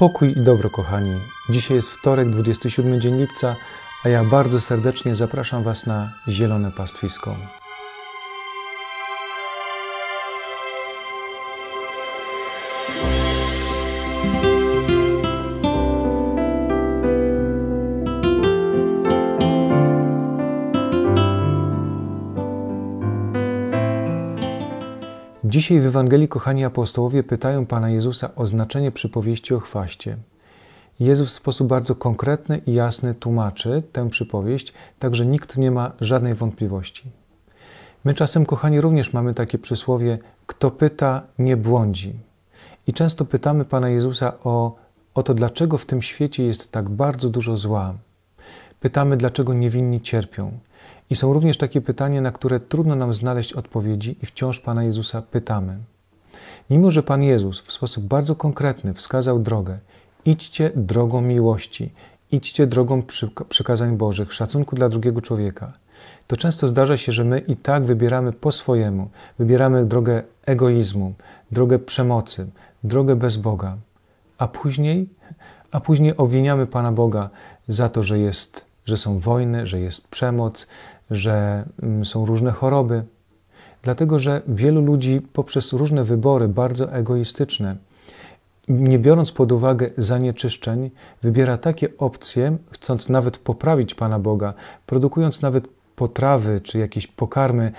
Pokój i dobro, kochani. Dzisiaj jest wtorek, 27 dzień lipca, a ja bardzo serdecznie zapraszam Was na Zielone Pastwisko. thank Dzisiaj w Ewangelii kochani apostołowie pytają Pana Jezusa o znaczenie przypowieści o chwaście. Jezus w sposób bardzo konkretny i jasny tłumaczy tę przypowieść, tak że nikt nie ma żadnej wątpliwości. My czasem, kochani, również mamy takie przysłowie: kto pyta, nie błądzi. I często pytamy Pana Jezusa o, o to, dlaczego w tym świecie jest tak bardzo dużo zła. Pytamy, dlaczego niewinni cierpią. I są również takie pytania, na które trudno nam znaleźć odpowiedzi i wciąż Pana Jezusa pytamy. Mimo, że Pan Jezus w sposób bardzo konkretny wskazał drogę, idźcie drogą miłości, idźcie drogą przykazań Bożych, szacunku dla drugiego człowieka, to często zdarza się, że my i tak wybieramy po swojemu, wybieramy drogę egoizmu, drogę przemocy, drogę bez Boga, a później, a później obwiniamy Pana Boga za to, że jest, że są wojny, że jest przemoc, że mm, są różne choroby, dlatego że wielu ludzi poprzez różne wybory bardzo egoistyczne, nie biorąc pod uwagę zanieczyszczeń, wybiera takie opcje, chcąc nawet poprawić Pana Boga, produkując nawet potrawy czy jakieś pokarmy,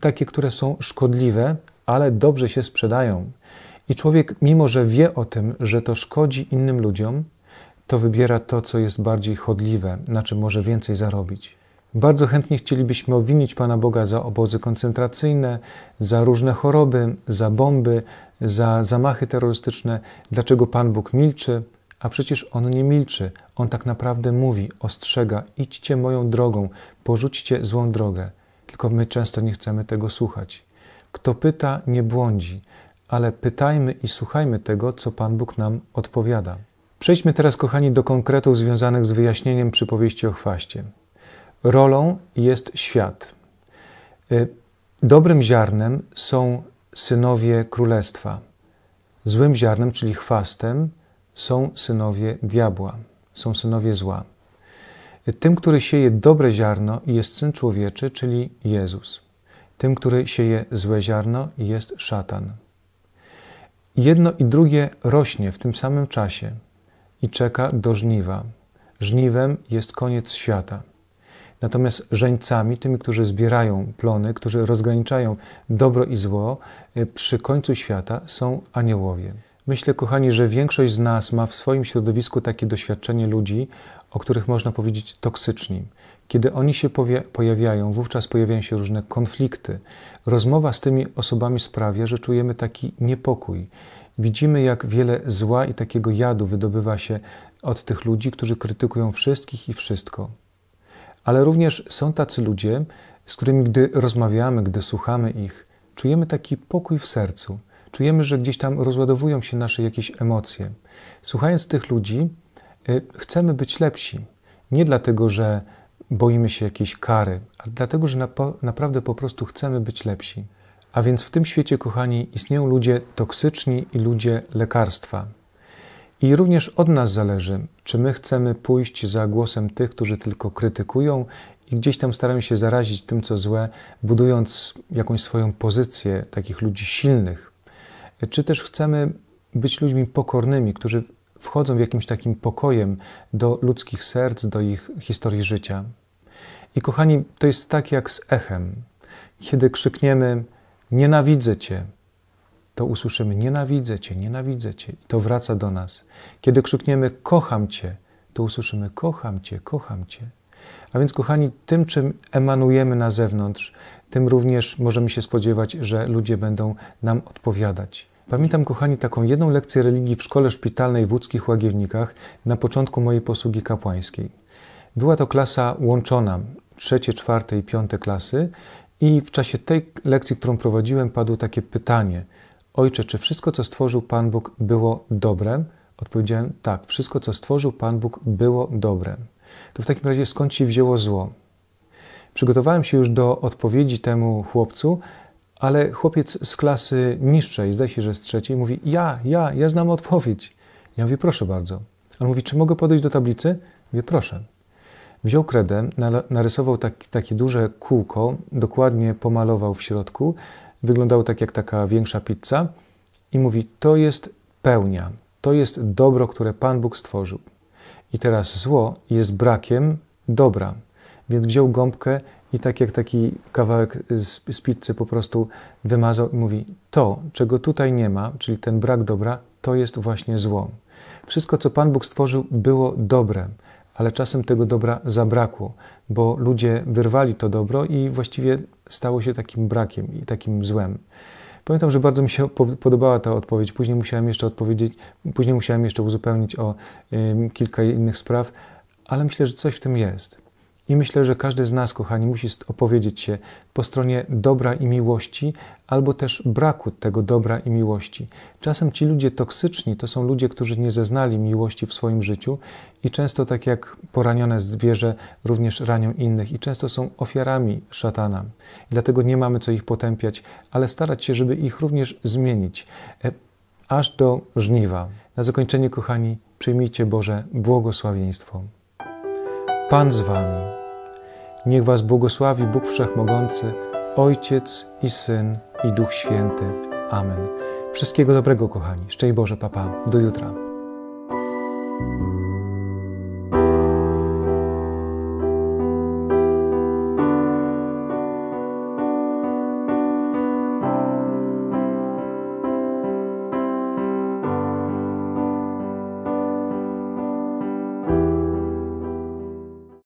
takie, które są szkodliwe, ale dobrze się sprzedają. I człowiek, mimo że wie o tym, że to szkodzi innym ludziom, to wybiera to, co jest bardziej chodliwe, na czym może więcej zarobić. Bardzo chętnie chcielibyśmy obwinić Pana Boga za obozy koncentracyjne, za różne choroby, za bomby, za zamachy terrorystyczne. Dlaczego Pan Bóg milczy? A przecież On nie milczy. On tak naprawdę mówi, ostrzega: idźcie moją drogą, porzućcie złą drogę. Tylko my często nie chcemy tego słuchać. Kto pyta, nie błądzi, ale pytajmy i słuchajmy tego, co Pan Bóg nam odpowiada. Przejdźmy teraz, kochani, do konkretów związanych z wyjaśnieniem przypowieści o chwaście rolą jest świat. Y, dobrym ziarnem są synowie królestwa. Złym ziarnem, czyli chwastem, są synowie diabła, są synowie zła. Y, tym, który sieje dobre ziarno, jest syn człowieczy, czyli Jezus. Tym, który sieje złe ziarno, jest szatan. Jedno i drugie rośnie w tym samym czasie i czeka do żniwa. Żniwem jest koniec świata. Natomiast żeńcami, tymi, którzy zbierają plony, którzy rozgraniczają dobro i zło, e, przy końcu świata są aniołowie. Myślę, kochani, że większość z nas ma w swoim środowisku takie doświadczenie ludzi, o których można powiedzieć toksyczni. Kiedy oni się pojawiają, wówczas pojawiają się różne konflikty. Rozmowa z tymi osobami sprawia, że czujemy taki niepokój. Widzimy, jak wiele zła i takiego jadu wydobywa się od tych ludzi, którzy krytykują wszystkich i wszystko ale również są tacy ludzie, z którymi gdy rozmawiamy, gdy słuchamy ich, czujemy taki pokój w sercu. Czujemy, że gdzieś tam rozładowują się nasze jakieś emocje. Słuchając tych ludzi, y, chcemy być lepsi. Nie dlatego, że boimy się jakiejś kary, ale dlatego, że naprawdę po prostu chcemy być lepsi. A więc w tym świecie, kochani, istnieją ludzie toksyczni i ludzie lekarstwa. I również od nas zależy, czy my chcemy pójść za głosem tych, którzy tylko krytykują i gdzieś tam starają się zarazić tym, co złe, budując jakąś swoją pozycję takich ludzi silnych, czy też chcemy być ludźmi pokornymi, którzy wchodzą w jakimś takim pokojem do ludzkich serc, do ich historii życia. I kochani, to jest tak jak z echem. Kiedy krzykniemy: Nienawidzę cię, to usłyszymy: Nienawidzę Cię, nienawidzę Cię. I to wraca do nas. Kiedy krzykniemy: Kocham Cię, to usłyszymy: Kocham Cię, kocham Cię. A więc, kochani, tym, czym emanujemy na zewnątrz, tym również możemy się spodziewać, że ludzie będą nam odpowiadać. Pamiętam, kochani, taką jedną lekcję religii w szkole szpitalnej w łódzkich łagiewnikach na początku mojej posługi kapłańskiej. Była to klasa łączona, trzecie, czwarte i piąte klasy, i w czasie tej lekcji, którą prowadziłem, padło takie pytanie – Ojcze, czy wszystko, co stworzył Pan Bóg, było dobrem? Odpowiedziałem, tak, wszystko, co stworzył Pan Bóg, było dobrem. To w takim razie skąd się wzięło zło? Przygotowałem się już do odpowiedzi temu chłopcu, ale chłopiec z klasy niższej, zdaje się, że z trzeciej, mówi: Ja, ja, ja znam odpowiedź. Ja mówię: Proszę bardzo. On mówi: Czy mogę podejść do tablicy? Mówię: Proszę. Wziął kredę, narysował tak, takie duże kółko, dokładnie pomalował w środku, wyglądały tak jak taka większa pizza i mówi: To jest pełnia, to jest dobro, które Pan Bóg stworzył. I teraz zło jest brakiem dobra. Więc wziął gąbkę i tak jak taki kawałek z, z pizzy po prostu wymazał i mówi: To, czego tutaj nie ma, czyli ten brak dobra, to jest właśnie zło. Wszystko, co Pan Bóg stworzył, było dobre ale czasem tego dobra zabrakło, bo ludzie wyrwali to dobro i właściwie stało się takim brakiem i takim złem. Pamiętam, że bardzo mi się podobała ta odpowiedź. Później musiałem jeszcze odpowiedzieć, później musiałem jeszcze uzupełnić o y, kilka innych spraw, ale myślę, że coś w tym jest. I myślę, że każdy z nas, kochani, musi opowiedzieć się po stronie dobra i miłości, albo też braku tego dobra i miłości. Czasem ci ludzie toksyczni to są ludzie, którzy nie zeznali miłości w swoim życiu i często, tak jak poranione zwierzę, również ranią innych i często są ofiarami szatana. dlatego nie mamy co ich potępiać, ale starać się, żeby ich również zmienić, e, aż do żniwa. Na zakończenie, kochani, przyjmijcie Boże błogosławieństwo. Pan z Wami. Niech Was błogosławi Bóg Wszechmogący, Ojciec i Syn i Duch Święty. Amen. Wszystkiego dobrego, kochani. Szczęść Boże, papa. Do jutra.